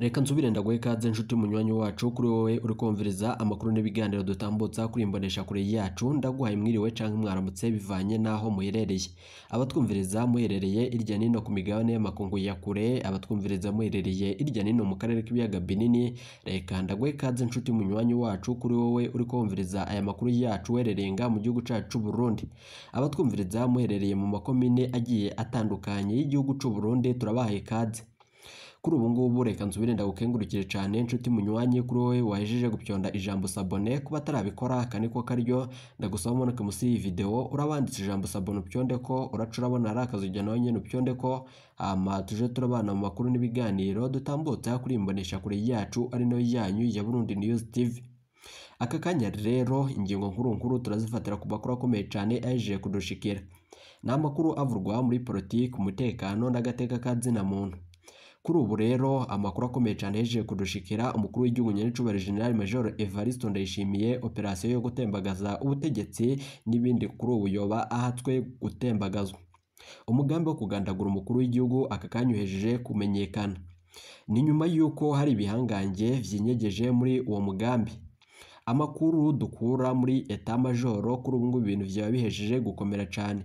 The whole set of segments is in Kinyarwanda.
reka nsubire ndaguhe ikaze inshuti munywanyi wacu kuri wowe uri kumviriza amakuru n'ibiganiro dutambutsa kuri imbonesha kure yacu ndaguhaye mwiriwe cyangwa mwaramutse bivanye n'aho muherereye abatwumviriza muherereye irya nino ku migabane y'amakungu ya kure abatwumviriza muherereye irya nino mu karere k'ibiyaga binini reka ndaguhe ikaze inshuti munywanyi wacu kuri wowe uri kumviriza aya makuru yacu werereye mu gihugu cyacu cy'u Burundi abatwumviriza muherereye mu makomine agiye atandukanye y'igihugu cy'u Burundi turabahaye ikaze kuri ubu ngubu reka nsubire ndagukengurukire cyane inshuti munywanye kuri wowe wahejeje gupyonda ijambo sabone kuba atarabikora aka niko karyo ndagusaba umanuke munsi y'iyi videwo urabanditse ijambo sabone upyonde ko uraca urabona ari akazu ujya nawe nyine upyonde ko hama tuje turabana mu makuru n'ibiganiro dutambutse kuri imbonesha kure yacu ari nayo yanyu ya Burundi News TV aka kanya rero ingingo nkuru nkuru turazifatira ku makuru akomeye cyane aje kudushikira ni amakuru avurwa muri politiki umutekano n'agateka ka muntu kuri ubu rero amakuru akomeye cyane yejeje kudushikira umukuru w'igihugu nyirincuba General Major Evariste Ndayishimiye operasiyo yo gutembagaza ubutegetsi n'ibindi kuri ubu yoba ahatswe gutembagazwa umugambi wo kugandagura umukuru w'igihugu aka kanyuhejeje kumenyekana ni nyuma y'uko hari ibihangange byinyegeje muri uwo mugambi amakuru dukura muri eta majoro kuri ubu ngubu ibintu byaba bihejeje gukomera cyane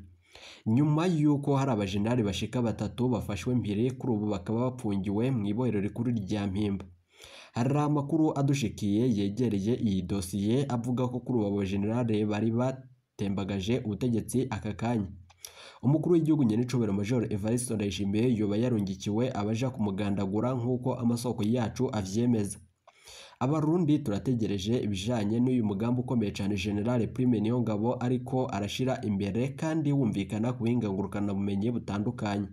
nyuma y'uko hari abajenerali bashika batatu bafashwe mbere kuri ubu bakaba bapfungiwe mu ibohero rikuru rya mpimba hari amakuru adushikiye yegereye iyi dosiye avuga ko kuri ubu abajenerali bari batembagaje ubutegetsi aka kanya umukuru w'igihugu nyenicubero major evariste ndayishimiye yuba yarungikiwe abaja kumugandagura nk'uko amasoko yacu avyemeza abarundi turategereje ibijanye n'uyu mugambi ukomeye cyane generale prime niyongabo ariko arashira imbere kandi wumvikana ku buhinga ngurukanabumenyi butandukanye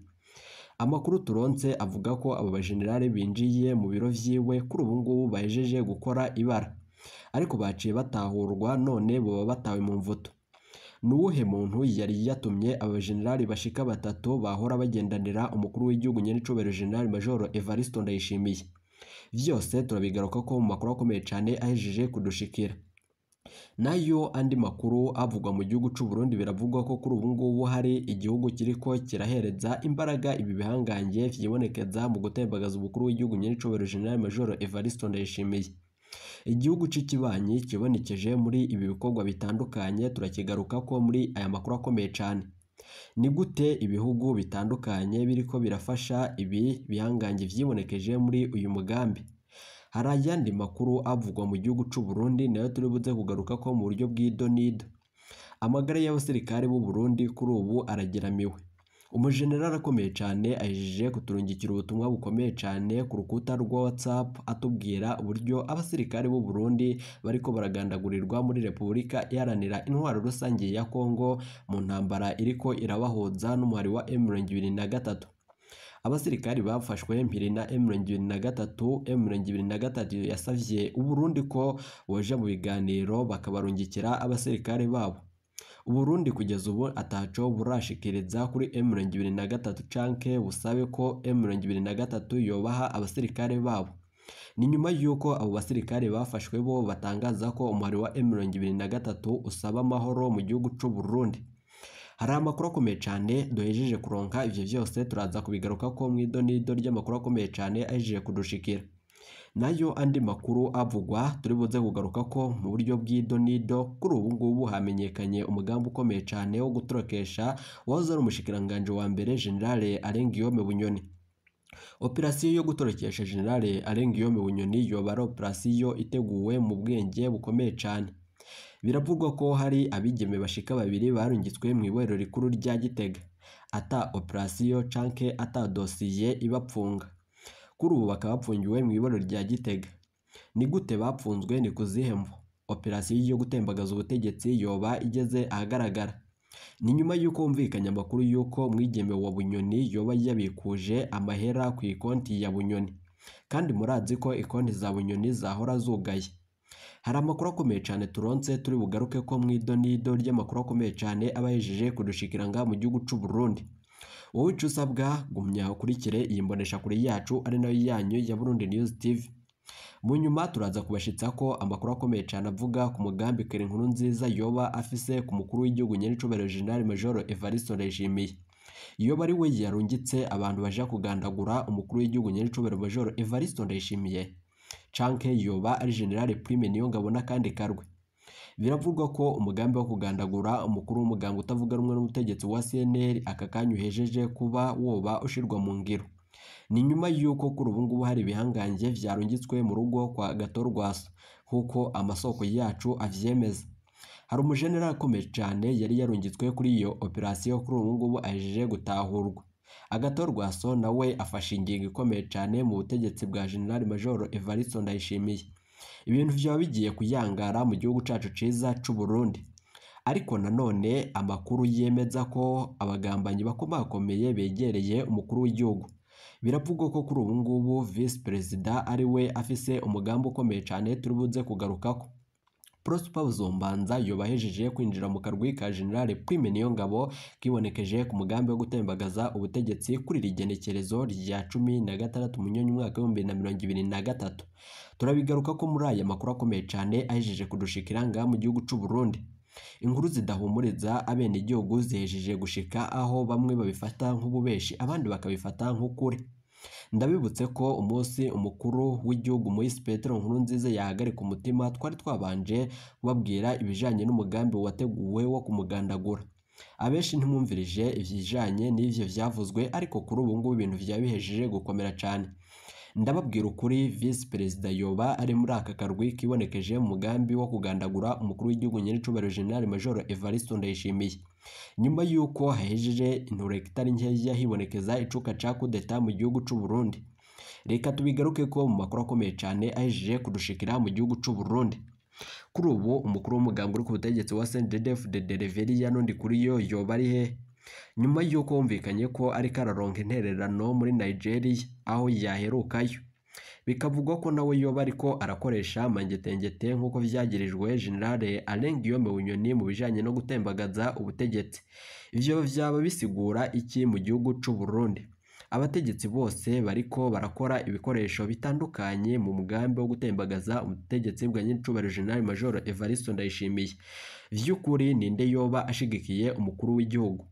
amakuru turonse avuga ko abo bajenerali binjiye mu biro vyiwe kuri ubu ngubu bahejeje gukora ibara ariko baciye batahurwa none baba batawe mu mvuto nuwuhe muntu yari yatumye abajenerali bashika batatu bahora bagendanira umukuru w'igihugu nyenicubahiro general major Evaristo Ndayishimiye byose turabigaruka ko mu makuru akomeye cyane ahejeje kudushikira nayo andi makuru avugwa mu gihugu cy'u Burundi biravugwa ko kuri ubu ngubu hari igihugu ko kirahereza imbaraga ibi bihangange byibonekeza mu gutembagaza ubukuru w'igihugu nyiricobero General Major Evariste Ndayishimiye igihugu cy'ikibanyi kibonekeje muri ibi bikorwa bitandukanye turakigaruka ko muri aya makuru akomeye cyane Ni gute ibihugu bitandukanye ko birafasha ibi bihangange byibonekeje muri uyu mugambi? Hari ayandi makuru avugwa mu gihugu c'u Burundi nayo turi buze ko mu buryo bw'idonido. Amagara y'abasirikare b'u Burundi kuri ubu arageramiwe. umujenerali akomeye cyane ahejeje kuturungikira ubutumwa bukomeye cyane ku rukuta rwa WhatsApp atubwira uburyo abasirikare b'u Burundi bariko baragandagurirwa muri Repubulika iharanira intwaro rusange ya Kongo mu ntambara iriko irabahoza n'umuhari wa m gatatu abasirikari bafashwe mpiri na M23 M23 yasavye uburundi ko boja mu biganiro bakabarungikira abasirikare babo Burundi kugeza ubu ataco burashikiriza kuri na gatatu canke busabe ko na gatatu yobaha abasirikare babo ni nyuma y'uko abo basirikare bafashwe bo batangaza ko umuhari wa na gatatu usaba amahoro mu gihugu cy’u Burundi hari amakuru akomeye cyane duhejeje kuronka ivyo vyose turaza kubigaruka ko mu n'ido ry'amakuru akomeye cyane ahejeje kudushikira nayo andi makuru avugwa turi kugaruka ko mu buryo bw'ido n'ido kuri ubu ngubu hamenyekanye umugambi ukomeye cyane wo gutorokesha wahoze ari umushikiranganji wa mbere generale Guillaume bunyoni operasiyo yo gutorokesha generale Guillaume bunyoni yoba ari operasiyo iteguwe mu bwenge bukomeye cyane biravugwa ko hari abigeme bashika babiri barungitswe mu iborero rikuru rya gitega ata operasiyo canke ata dosiye ibapfunga kuri ubu bakaba bapfungiwe mu iboro rya Gitega ni gute bapfunzwe ni ku zihe operasiyo yo gutembagaza ubutegetsi yoba igeze ahagaragara ni nyuma y'uko humvikanye amakuru y'uko mwigeme wa bunyoni yoba yabikuje amahera ku ikonti ya bunyoni kandi murazi ko ikonti za bunyoni zahora zugaye hari amakuru akomeye cyane turonse turi bugaruke ko mu idonido ry'amakuru akomeye cyane aba yejeje kudushikiranga mu gihugu cy'u Burundi wowe icyo usabwa gumya ukurikire iyi mboneshakure yacu ari nayo yanyu ya Burundi News TV mu nyuma turaza kubashyitsa ko amakuru akomeye cyane avuga ku mugambi kera inkuru nziza yoba afise ku mukuru w'igihugu nyenicubahiro General Major Evariste Ndayishimiye iyo bari we yarungitse abantu baje kugandagura umukuru w'igihugu nyenicubahiro Major Evariste Ndayishimiye canke yoba ari General Prime Niyongabona kandi karwe Biravugwa ko umugambi wo kugandagura umukuru w'umuganga utavuga rumwe n'ubutegetsi wa CNL aka kanya uhejeje kuba woba ushirwa mu ngiro. Ni nyuma y'uko kuri ubu ngubu hari ibihangange byarungitswe mu rugo kwa Gatorwasa nk'uko amasoko yacu avyemeza. Hari umujenerali akomeye cyane yari yarungitswe kuri iyo operasiyo kuri ubu ngubu ahejeje gutahurwa. Agatorwaso nawe afashe ingingo ikomeye cyane mu butegetsi bwa General Major Evariste Ndayishimiye ibintu byaba bigiye kuyangara mu gihugu cyacu cyiza cy'u Burundi ariko nanone amakuru yemeza ko abagambanyi bakomakomeye begereye umukuru w'igihugu biravugwa ko kuri ubu ngubu visi perezida ari we afise umugambi ukomeye cyane turi buze kugarukaho Prosper Buzumbanza yobahejeje kwinjira mu karwi ka General Prime Ngabo kibonekeje ku mugambi wo gutembagaza ubutegetsi kuri iri genekerezo rya cumi na gatandatu Munyoni umwaka w'ibihumbi na mirongo ibiri na gatatu turabigaruka ko muri aya makuru akomeye cyane ahejeje kudushikira ngaha mu gihugu cy'u Burundi inkuru zidahumuriza abenegihugu zihejeje gushika aho bamwe babifata nk'ububeshi abandi bakabifata nk'ukuri ndabibutse ko umunsi umukuru w'igihugu Moise Petero nziza yahagarika umutima twari twabanje kubabwira ibijyanye n'umugambi wateguwe wo kumugandagura abenshi ntimumvirije ibijyanye n'ibyo byavuzwe ariko kuri ubu ngubu ibintu byaba gukomera cyane ndababwira ukuri visi perezida yoba ari muri aka karwi kibonekeje mugambi wo kugandagura umukuru w'igihugu nyir'icyubahiro general major evariste ndayishimiye nyuma y'uko hahejeje intureka itari nkeya hibonekeza icuka ca kudeta mu gihugu cy'u Burundi reka tubigaruke ko mu makuru akomeye cyane ahejeje kudushikira mu gihugu cy'u Burundi kuri ubu umukuru w'umuganga uri ku butegetsi wa CNDD-FDD kuri yo yoba ari hehe nyuma y'uko humvikanye ko ari kararonka intererano muri Nigeria aho yaherukayo bikavugwa ko nawe yoba ariko arakoresha mangetengete nk'uko byagirijwe Generale Alain Guillaume mu bijyanye no gutembagaza ubutegetsi ibyo byaba bisigura iki mu gihugu cy'u Burundi abategetsi bose bariko barakora ibikoresho bitandukanye mu mugambi wo gutembagaza ubutegetsi bwa nyiricubahiro General Major Evariste Ndayishimiye by'ukuri ninde yoba ashigikiye umukuru w'igihugu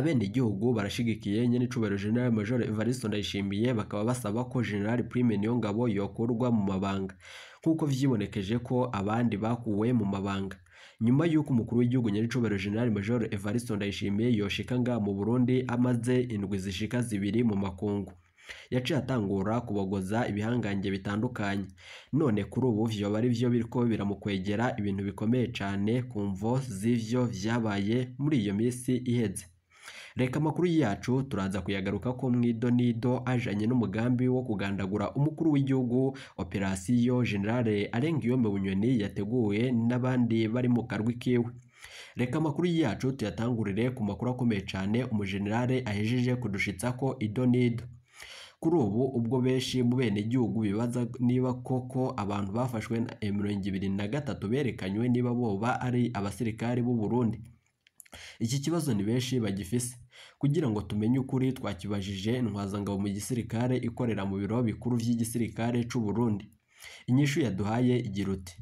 abenegihugu barashigikiye Nyenicubahiro General Major Evariste Ndayishimiye bakaba basaba ko General Prime Niyongabo yokurwa mu mabanga nk'uko vyibonekeje ko abandi bakuwe mu mabanga nyuma y'uko umukuru w'igihugu nyaricubahiro General Major Evariste Ndayishimiye yoshika mu Burundi amaze indwi zishika zibiri mu makungu yaciye atangura kubogoza ibihangange bitandukanye none kuri ubu vyoba ari vyo biriko biramukwegera ibintu bikomeye cyane ku mvo z'ivyo vyabaye muri iyo minsi iheze reka amakuru yacu turaza kuyagaruka ko mu idonido ajanye n'umugambi wo kugandagura umukuru w'igihugu operasiyo generale arengiyombe bunyoni yateguwe n'abandi bari mu karwi kiwe reka amakuru yacu tuyatangurire ku makuru akomeye cyane umujenerale ahejeje kudushitsa ko idonido kuri ubu ubwo benshi mu bene gihugu bibaza niba koko abantu bafashwe na mirongo ibiri na gatatu berekanywe niba boba ari abasirikari b'u Burundi Iki kibazo ni benshi bagifise kugira ngo tumenye ukuri twakibajije intwazangabo mu gisirikare ikorera mu biro bikuru by'igisirikare cy'u Burundi inyishu yaduhaye igira uti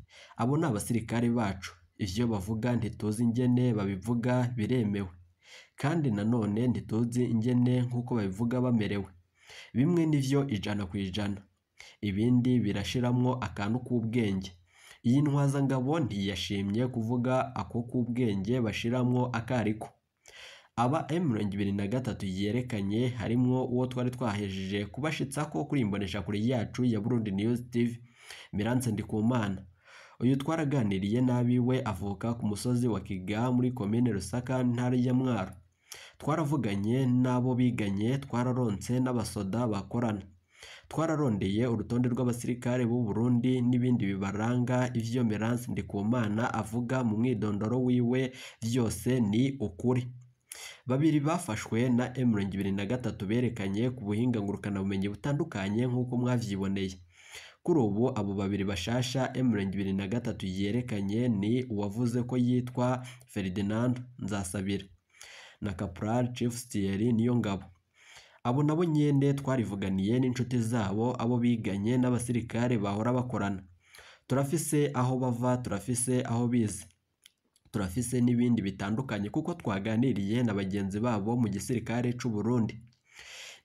abo ni abasirikare bacu ibyo bavuga ntituzi ingene babivuga biremewe kandi nanone ntituzi ingene nk'uko babivuga bamerewe bimwe ni ijana ku ijana ibindi birashiramwo akantu k'ubwenge Iyi ntwazangabo ntiyashimye kuvuga ako k'ubwenge bashiramo akariko aba m gatatu yerekanye harimo uwo twari twahejeje kubashitsa ko kuri imboneshakure yacu ya Burundi News TV Mirance Ndikumana uyu twaraganiriye n'abiwe avuka ku musozi wa Kiga muri komine Rusaka ntara ya Mwaro twaravuganye n'abo biganye twararonse n'abasoda bakorana twararondeye urutonde rw'abasirikare b'u Burundi n'ibindi bibaranga ivyo Meranse Ndikumana avuga mu mwidondoro wiwe byose ni ukuri babiri bafashwe na M mirongo ibiri na gatatu berekanye ku buhinga bumenyi butandukanye nk'uko mwavyiboneye kuri ubu abo babiri bashasha M mirongo ibiri na gatatu yerekanye ni uwavuze ko yitwa Ferdinand Nzasabira na Caporal Chief Thierry Niyongabo Abo nabo nyende twarivuganiye n'inshuti zabo, abo biganye n'abasirikare bahora bakorana. Turafise aho bava, turafise aho bize. Turafise n'ibindi bitandukanye kuko twaganiriye na bagenzi babo mu gisirikare cy’u Burundi.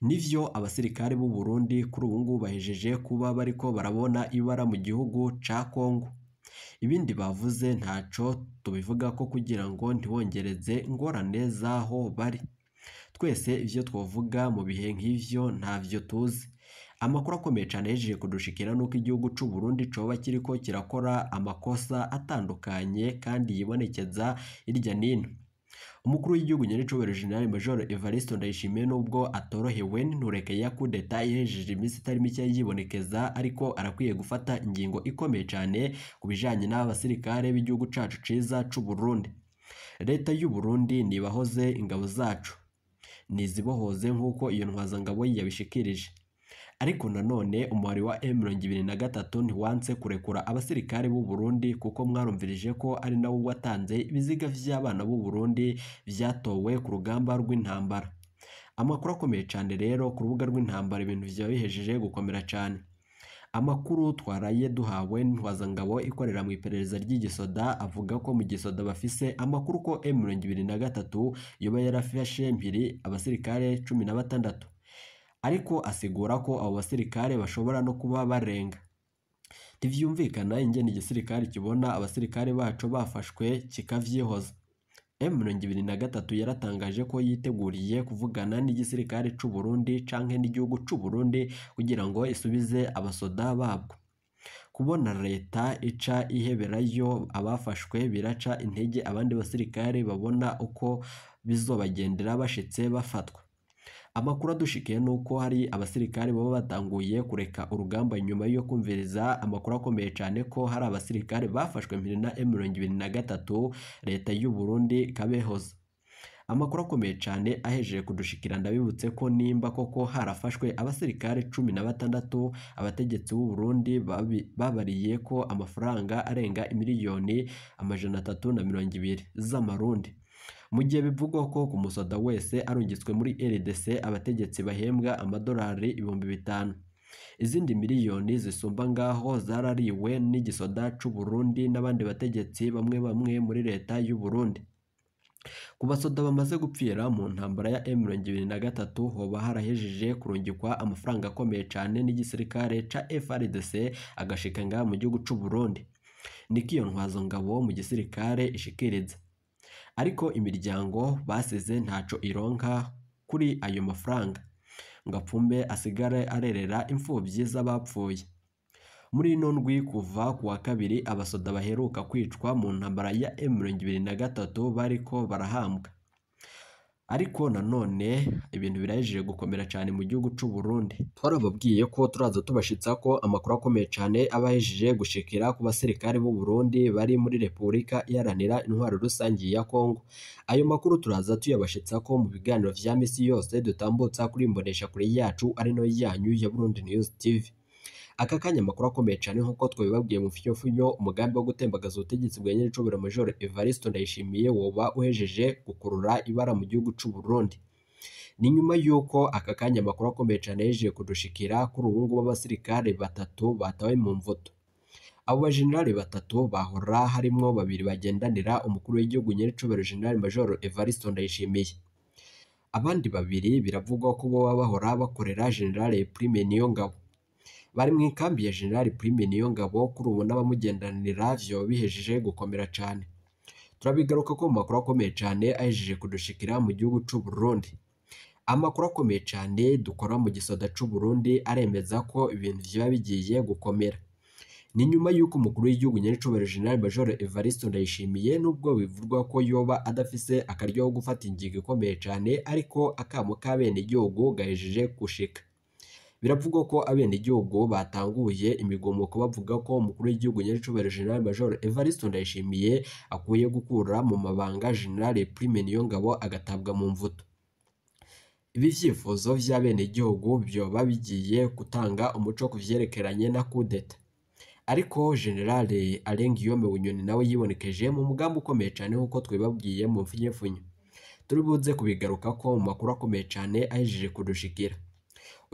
Nivyo abasirikare b'u Burundi kuri ubu ngubu bahejeje kuba bariko barabona ibara mu gihugu cya Kongo. Ibindi bavuze ntacyo tubivuga ko kugira ngo ntiwongereze ingorane z'aho bari. twese ibyo twavuga mu bihe nk'ibyo ntabyo tuzi amakuru akomeye cyane yejeje kudushikira nuko igihugu cy'u Burundi coba kiriko kirakora amakosa atandukanye kandi yibonekeza irya nino umukuru w'igihugu nyir'icyubahiro General Major Evariste Ndayishimiye nubwo atorohewe n'intureke ya kudeta ihejeje iminsi itari mike yibonekeza ariko arakwiye gufata ingingo ikomeye cyane ku bijyanye n'abasirikare b'igihugu cyacu cyiza cy'u Burundi leta y'u Burundi nibahoze ingabo zacu n'izibohoze nk'uko iyo ntwazangabo yabishikirije ariko nanone umubare wa M23 ntiwanse kurekura abasirikare b'u Burundi kuko mwarumvirije ko ari nawe watanze ibiziga by'abana b'u Burundi byatowe ku rugamba rw'intambara amakuru akomeye cyane rero ku rubuga rw'intambara ibintu byaba gukomera cyane Amakuru twaraye duhawe ntwaza ikorera mu iperereza ry'igisoda avuga ko mu gisoda bafise amakuru ko M23 yoba yarafashe mpiri abasirikare cumi na batandatu ariko asigura ko abo basirikare bashobora no kuba barenga ntivyumvikana ingene igisirikare kibona abasirikare bacu bafashwe kikavyihoza M mirongo na gatatu yaratangaje ko yiteguriye kuvugana n'igisirikare cy'u Burundi canke n'igihugu cy'u Burundi kugira ngo isubize abasoda babwo kubona leta ica iheberayo abafashwe biraca intege abandi basirikare babona uko bizobagendera bashitse bafatwa Amakuru adushikiye ni uko hari abasirikare baba batanguye kureka urugamba nyuma yo kumviriza amakuru akomeye cyane ko hari abasirikare bafashwe mpiri na mirongo ibiri na gatatu leta y'u Burundi kabehoza amakuru akomeye cyane ahejeje kudushikira ndabibutse ko nimba koko harafashwe abasirikare cumi na batandatu abategetsi b'u Burundi babariye ko amafaranga arenga miliyoni amajana atatu na mirongo ibiri z'amarundi mu gihe bivugwa ko ku musoda wese arungitswe muri RDC abategetsi bahembwa amadolari ibihumbi bitanu izindi miliyoni zisumba ngaho zarariwe n'igisoda cyu Burundi n'abandi bategetsi bamwe bamwe muri leta y'u Burundi ku basoda bamaze gupfira mu ntambara ya M23 hoba harahejeje kurungikwa amafaranga akomeye cyane n'igisirikare ca FRDC agashikanga mu gihugu cyu Burundi nikiyo ntwazo ngabo mu gisirikare ishikiriza ariko imiryango basize ntaco ironka kuri ayo mafaranga Ngapfumbe apfume asigare arerera imfubyi z'abapfuye muri ino ndwi kuva ku wa kabiri abasoda baheruka kwicwa mu ntambara ya M mirongo ibiri na gatatu bariko barahambwa ariko nanone ibintu birahejeje gukomera cyane mu gihugu cy'u Burundi twarababwiye ko turaza tubashitsa ko amakuru akomeye cyane aba ahejeje gushikira ku basirikare b'u Burundi bari muri Repubulika iharanira intwaro rusange ya Kongo ayo makuru turaza tuyabashitsa ko mu biganiro vya misi yose dutambutsa kuri imbonesha kure yacu ari no yanyu ya Burundi News TV Aka kanya amakuru akomeye cyane nk'uko twabibabwiye mu Fiyofiyo, umugambi wo gutembagaza ubutegetsi bwa Nyirinshobora Major Evariste Ndayishimiye woba uhejeje gukurura ibara mu gihugu cy'u Burundi. Ni nyuma y'uko aka kanyamakuru amakuru akomeye cyane yejeje kudushikira kuri ubu ngubu abasirikare batatu batawe mu mvuto. Abo bajenerali batatu bahora harimo babiri bagendanira umukuru w'igihugu Nyirinshobora Jenerali Major Evariste Ndayishimiye. Abandi babiri biravugwa ko boba bahora bakorera Jenerali Prime Niyongabo. bari mu ikambi ya General Prime Niyongabo kuri ubu n'abamugendanira vyo bihejeje gukomera cyane turabigaruka ko mu makuru akomeye cyane ahejeje kudushikira mu gihugu cy'u Burundi amakuru akomeye cyane dukora mu gisoda cy'u Burundi aremeza ko ibintu biba bigiye gukomera ni nyuma y'uko umukuru w'igihugu nyanicubahiro General Major Evariste Ndayishimiye nubwo bivugwa ko yoba adafise akaryo ko gufata ingingo ikomeye cyane ariko akamo k'abenegihugu gahejeje gushika Biravugwa ko abenegihugu batanguye imigomuko bavuga ko umukuru w'igihugu nyir'icyubahiro General Major Evariste Ndayishimiye akwiye gukura mu mabanga General Prime Niyongabo agatabwa mu mvuto. Ibi byifuzo by'abenegihugu byoba bigiye gutanga umuco ku byerekeranye na kudeta. Ariko General Alain Bunyoni nawe yibonekeje mu mugambi ukomeye cyane nk'uko twibabwiye mu mfunyepfunyo. Turi buze kubigaruka ko mu makuru akomeye cyane ahejeje kudushikira.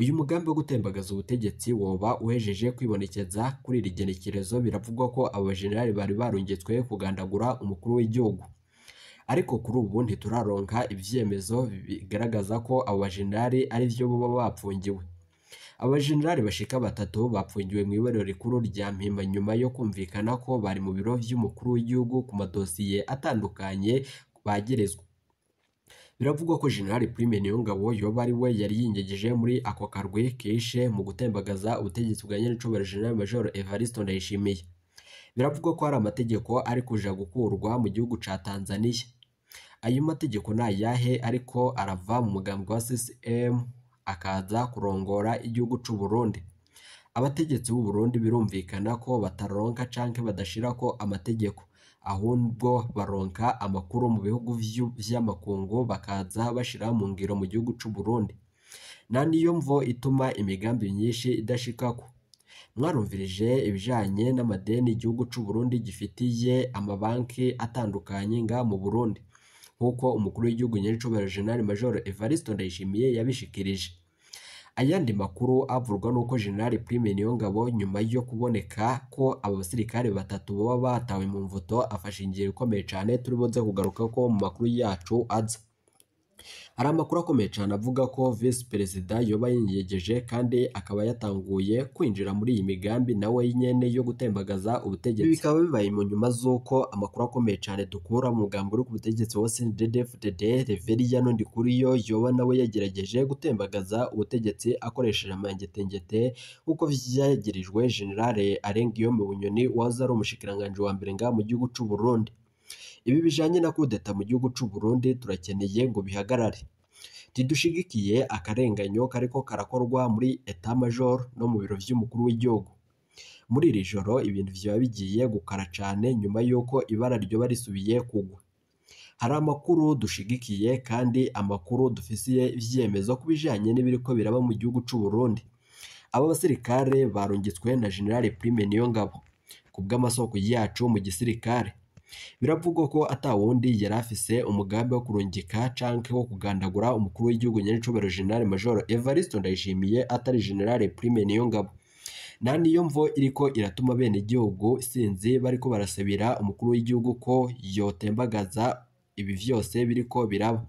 Uyu mugambi wo gutembagaza ubutegetsi woba uhejeje kwibonekeza kuri iri genekerezo biravugwa ko abajenerali bari barungitswe kugandagura umukuru w'igihugu. Ariko kuri ubu ntituraronka ibyemezo bigaragaza ko abo bajenerali ari byo baba bapfungiwe. Abajenerali bashika batatu bapfungiwe mu iborero rikuru rya Mpimba nyuma yo kumvikana ko bari mu biro by'umukuru w'igihugu ku madosiye atandukanye bagerezwa Biravugwa ko General Prime Niyongabo yoba ari we yari yinyegeje muri ako karwe kishe mu gutembagaza ubutegetsi bwa nyirinshobora General Major Evariste Ndayishimiye. Biravugwa ko hari amategeko ari kuja gukurwa mu gihugu ca Tanzania. Ayo mategeko ni ayahe ariko arava mu mugambwe wa CCM akaza kurongora igihugu cy’u Burundi. Abategetsi b'u Burundi birumvikana ko bataronka badashira ko amategeko ahubwo baronka amakuru mu bihugu vy'amakungu bakaza bashira mu ngiro mu gihugu c'u Burundi nta niyo mvo ituma imigambi myinshi idashikako mwarumvirije ibijanye n'amadeni igihugu c'u Burundi gifitiye amabanki atandukanye nga mu Burundi nk'uko umukuru w'igihugu nyiri cyubahiro General Major Evariste Ndayishimiye yabishikirije Ayandi makuru avurwa nuko uko General Prime Niyongabo nyuma yo kuboneka ko aba basirikare batatu baba batawe mu mvuto afashe ingero ikomeye cyane turi buze kugaruka ko mu makuru yacu aza. Hari amakuru akomeye cyane avuga ko Visi Perezida yoba yiyegeje kandi akaba yatanguye kwinjira muri iyi migambi nawe nyene yo gutembagaza ubutegetsi. Bikaba bibaye mu nyuma z'uko amakuru akomeye cyane dukura mu mugambi uri ku butegetsi wa CNDD-FDD Reverien Ntondikuriyo yoba nawe yagerageje gutembagaza ubutegetsi akoresheje amangetengete nk'uko vyagirijwe General Alain Guillaume Bunyoni wahoze ari umushikiranganji wa mbere ngaha mu gihugu c'u Burundi. Ibi bijyanye na kudeta mu gihugu cy'u Burundi turakeneye ngo bihagarare. Ntidushigikiye akarenganyo kariko karakorwa muri Etat Major no mu biro by'umukuru w'igihugu. Muri iri joro ibintu byaba bigiye gukara cyane nyuma y'uko ibara ryo barisubiye kugwa. Hari amakuru dushigikiye kandi amakuru dufitiye ibyemezo ku bijyanye n'ibiriko biraba mu gihugu cy'u Burundi. Aba basirikare barungitswe na General Prime Ngabo ku bw'amasoko yacu mu gisirikare. Biravugwa ko atawundi wundi yari afise umugambi wo kurungika canke wo kugandagura umukuru w'igihugu nyencubahiro General Major Evariste Ndayishimiye atari General Prime Niyongabo nta niyo mvo iriko iratuma bene igihugu sinzi bariko barasabira umukuru w'igihugu ko yotembagaza ibi byose biriko biraba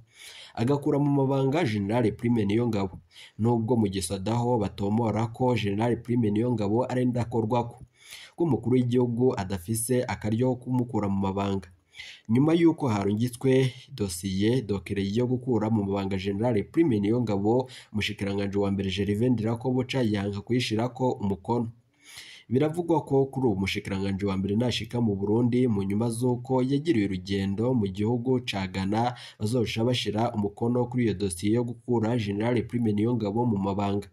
agakura mu mabanga General Prime Niyo Ngabo nubwo mu gisadaho batomora ko General Prime Ngabo ari ko umukuru w'igihugu adafise akaryo ko kumukura mu mabanga nyuma y'uko harungitswe dosiye dokereye yo gukura mu mabanga general prime niyo ngabo umushikiranganji wa mbere Gervais Ndirakobuca yanga ko umukono biravugwa ko kuri ubu umushikiranganji wa mbere nashika mu Burundi mu nyuma z'uko yagiriwe urugendo mu gihugu ca Ghana bazorusha bashira umukono kuri iyo dosiye yo gukura General Prime Ngabo mu mabanga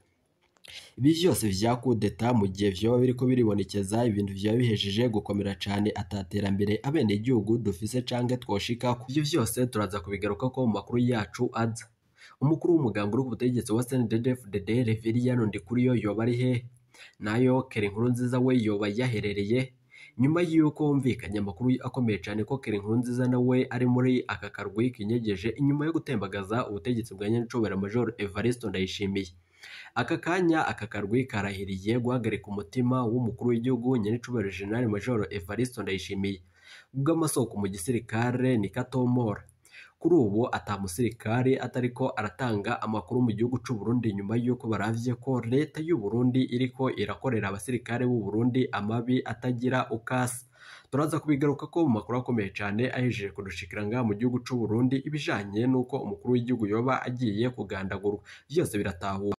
ibi byose bya kudeta mu gihe vyoba biriko biribonekeza ibintu vyoba bihejeje gukomera cyane ataterambere abenegihugu dufise canke twoshikako ivyo vyose turaza kubigarukako mu makuru yacu aza umukuru w'umuganga uri ku butegetsi wa CNDD-FDD kuri yo yoba ari hehe nayo inkuru nziza we yoba yaherereye nyuma y'uko humvikanye amakuru akomeye cyane ko Keri Nkurunziza nawe ari muri aka karwi kinyegeje inyuma yo gutembagaza ubutegetsi bwa Nyancobera Major Evariston Ndayishimiye Aka kanya aka karwi karahiriye guhagarika umutima w'umukuru w'igihugu nyiricyubahiro General Major Evariste Ndayishimiye, ubwo mu gisirikare ni katombora. Kuri ubu ataha musirikare atariko aratanga amakuru mu gihugu cy'u Burundi nyuma y'uko baravye ko leta y'u Burundi iriko irakorera abasirikare b'u Burundi amabi atagira uko Turaza kubigaruka ko mu makuru akomeye cyane ahejeje kudushikira ngaha mu gihugu cy'u Burundi ibijanye n'uko umukuru w'igihugu yoba agiye kugandagurwa. byose biratahura.